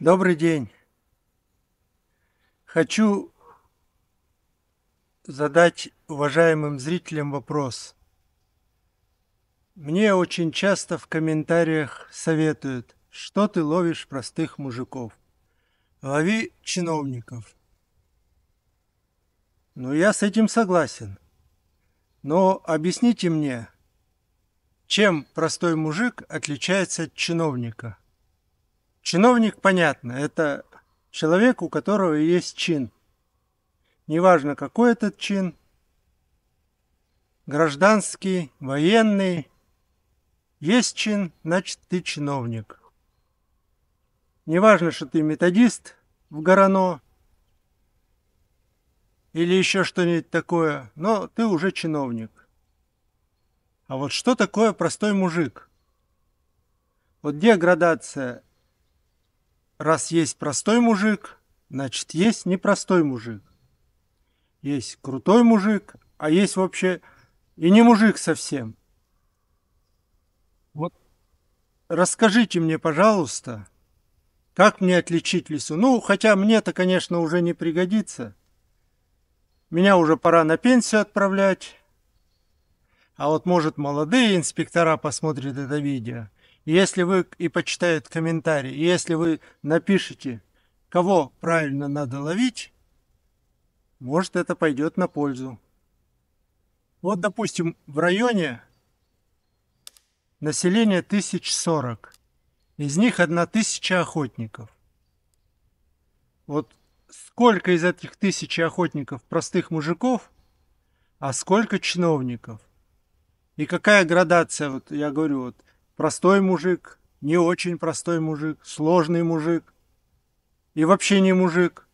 Добрый день. Хочу задать уважаемым зрителям вопрос. Мне очень часто в комментариях советуют, что ты ловишь простых мужиков. Лови чиновников. Ну, я с этим согласен. Но объясните мне, чем простой мужик отличается от чиновника? Чиновник, понятно, это человек, у которого есть чин. Неважно, какой этот чин, гражданский, военный. Есть чин, значит ты чиновник. Неважно, что ты методист в Горано или еще что-нибудь такое, но ты уже чиновник. А вот что такое простой мужик? Вот где градация? Раз есть простой мужик, значит есть непростой мужик. Есть крутой мужик, а есть вообще и не мужик совсем. Вот расскажите мне, пожалуйста, как мне отличить лису? Ну, хотя мне-то, конечно, уже не пригодится. Меня уже пора на пенсию отправлять. А вот, может, молодые инспектора посмотрят это видео – если вы и почитают комментарии, если вы напишите, кого правильно надо ловить, может это пойдет на пользу. Вот, допустим, в районе население 1040. Из них 1000 охотников. Вот сколько из этих тысячи охотников простых мужиков, а сколько чиновников? И какая градация, вот я говорю, вот Простой мужик, не очень простой мужик, сложный мужик и вообще не мужик.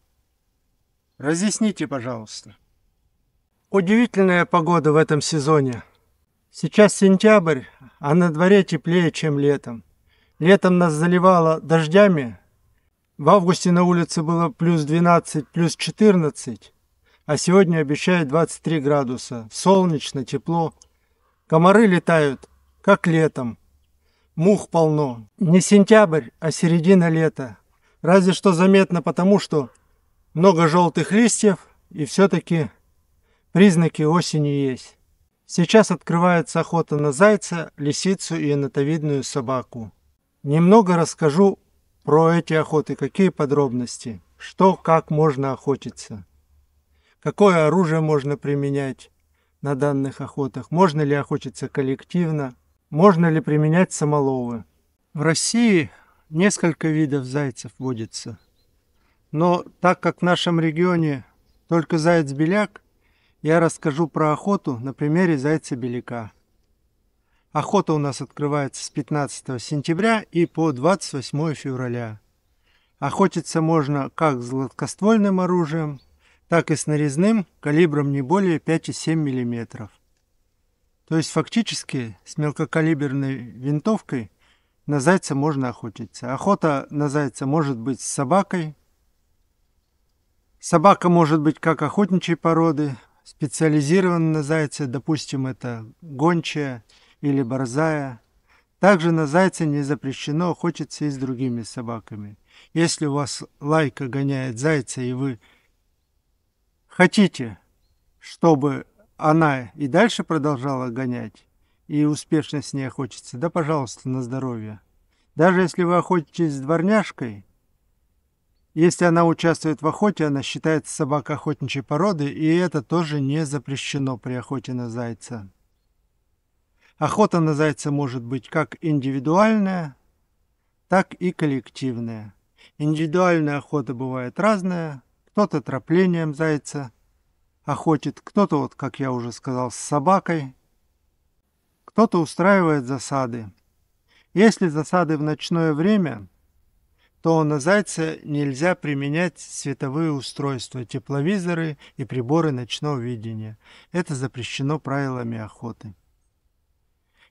Разъясните, пожалуйста. Удивительная погода в этом сезоне. Сейчас сентябрь, а на дворе теплее, чем летом. Летом нас заливало дождями. В августе на улице было плюс 12, плюс 14, а сегодня обещают 23 градуса. Солнечно, тепло. Комары летают, как летом. Мух полно. Не сентябрь, а середина лета. Разве что заметно потому, что много желтых листьев, и все-таки признаки осени есть. Сейчас открывается охота на зайца, лисицу и натовидную собаку. Немного расскажу про эти охоты, какие подробности, что, как можно охотиться, какое оружие можно применять на данных охотах, можно ли охотиться коллективно – можно ли применять самоловы? В России несколько видов зайцев водится. Но так как в нашем регионе только заяц-беляк, я расскажу про охоту на примере зайца-беляка. Охота у нас открывается с 15 сентября и по 28 февраля. Охотиться можно как с гладкоствольным оружием, так и с нарезным калибром не более 5,7 миллиметров. То есть фактически с мелкокалиберной винтовкой на зайца можно охотиться. Охота на зайца может быть с собакой. Собака может быть как охотничьей породы, специализирована на зайце, допустим, это гончая или борзая. Также на зайца не запрещено охотиться и с другими собаками. Если у вас лайка гоняет зайца, и вы хотите, чтобы она и дальше продолжала гонять, и успешно с ней охотиться, да, пожалуйста, на здоровье. Даже если вы охотитесь с дворняжкой, если она участвует в охоте, она считается собакой охотничьей породы, и это тоже не запрещено при охоте на зайца. Охота на зайца может быть как индивидуальная, так и коллективная. Индивидуальная охота бывает разная. Кто-то троплением зайца – охотит, кто-то, вот, как я уже сказал, с собакой, кто-то устраивает засады. Если засады в ночное время, то на зайца нельзя применять световые устройства, тепловизоры и приборы ночного видения. Это запрещено правилами охоты.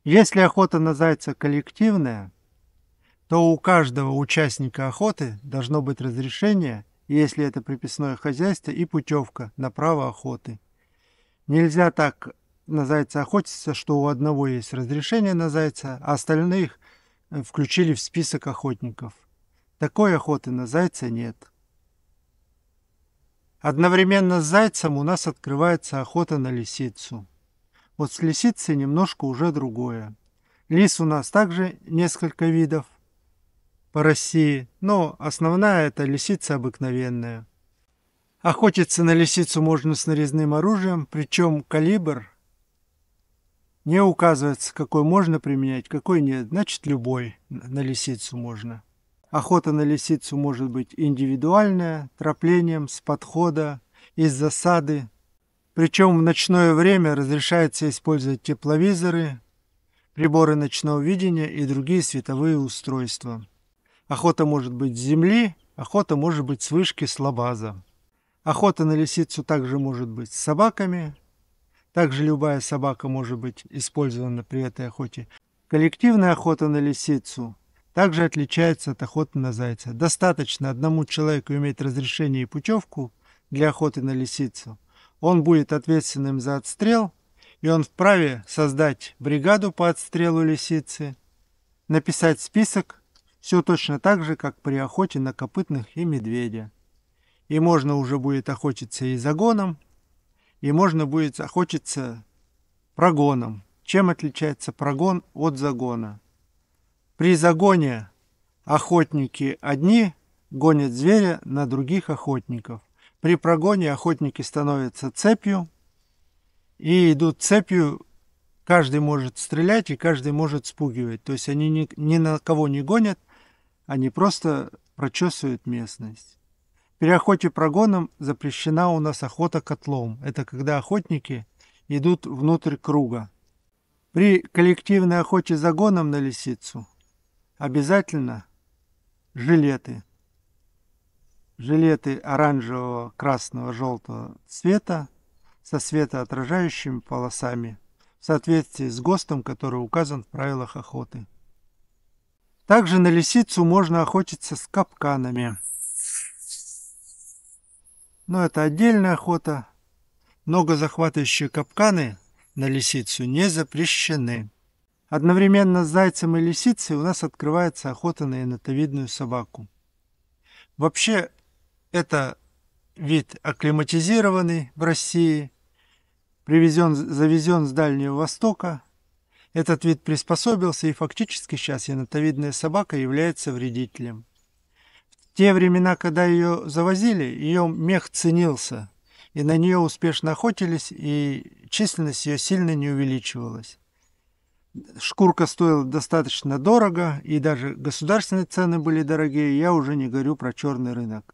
Если охота на зайца коллективная, то у каждого участника охоты должно быть разрешение – если это приписное хозяйство, и путевка на право охоты. Нельзя так на зайца охотиться, что у одного есть разрешение на зайца, а остальных э, включили в список охотников. Такой охоты на зайца нет. Одновременно с зайцем у нас открывается охота на лисицу. Вот с лисицей немножко уже другое. Лис у нас также несколько видов по России, но основная это лисица обыкновенная. Охотиться на лисицу можно с нарезным оружием, причем калибр не указывается, какой можно применять, какой нет. Значит, любой на лисицу можно. Охота на лисицу может быть индивидуальная, троплением, с подхода, из засады. Причем в ночное время разрешается использовать тепловизоры, приборы ночного видения и другие световые устройства. Охота может быть с земли, охота может быть с вышки, с лабаза. Охота на лисицу также может быть с собаками. Также любая собака может быть использована при этой охоте. Коллективная охота на лисицу также отличается от охоты на зайца. Достаточно одному человеку иметь разрешение и путевку для охоты на лисицу. Он будет ответственным за отстрел, и он вправе создать бригаду по отстрелу лисицы, написать список все точно так же, как при охоте на копытных и медведя. И можно уже будет охотиться и загоном, и можно будет охотиться прогоном. Чем отличается прогон от загона? При загоне охотники одни гонят зверя на других охотников. При прогоне охотники становятся цепью и идут цепью. Каждый может стрелять и каждый может спугивать. То есть они ни, ни на кого не гонят, они просто прочесывают местность. При охоте прогоном запрещена у нас охота котлом. Это когда охотники идут внутрь круга. При коллективной охоте загоном на лисицу обязательно жилеты. Жилеты оранжевого, красного, желтого цвета со светоотражающими полосами в соответствии с ГОСТом, который указан в правилах охоты. Также на лисицу можно охотиться с капканами. Но это отдельная охота. Много захватывающие капканы на лисицу не запрещены. Одновременно с зайцем и лисицей у нас открывается охота на енотовидную собаку. Вообще, это вид акклиматизированный в России, привезен, завезен с Дальнего Востока, этот вид приспособился, и фактически сейчас енотовидная собака является вредителем. В те времена, когда ее завозили, ее мех ценился, и на нее успешно охотились, и численность ее сильно не увеличивалась. Шкурка стоила достаточно дорого, и даже государственные цены были дорогие, я уже не говорю про черный рынок.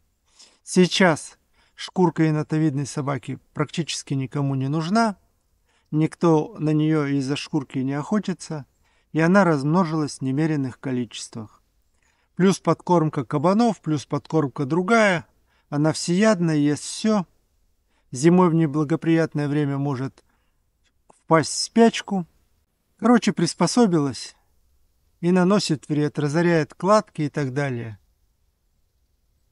Сейчас шкурка енотовидной собаки практически никому не нужна, Никто на нее из-за шкурки не охотится, и она размножилась в немеренных количествах. Плюс подкормка кабанов, плюс подкормка другая. Она всеядная, ест все. Зимой в неблагоприятное время может впасть в спячку. Короче, приспособилась и наносит вред, разоряет кладки и так далее.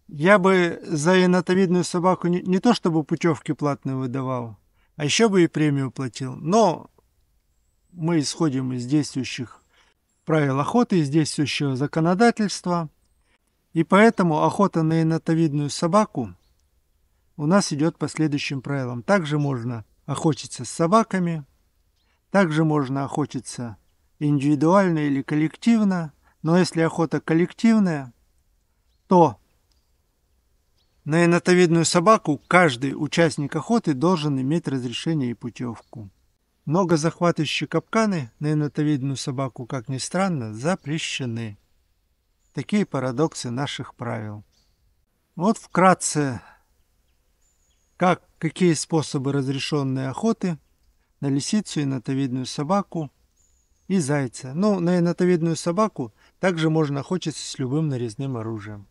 Я бы за инотовидную собаку не, не то чтобы путевки платные выдавал, а еще бы и премию платил. Но мы исходим из действующих правил охоты, из действующего законодательства, и поэтому охота на енотовидную собаку у нас идет по следующим правилам. Также можно охотиться с собаками, также можно охотиться индивидуально или коллективно, но если охота коллективная, то на енотовидную собаку каждый участник охоты должен иметь разрешение и путевку. Много захватывающие капканы на енотовидную собаку, как ни странно, запрещены. Такие парадоксы наших правил. Вот вкратце, как, какие способы разрешенной охоты на лисицу, енотовидную собаку и зайца. Ну, на енотовидную собаку также можно охотиться с любым нарезным оружием.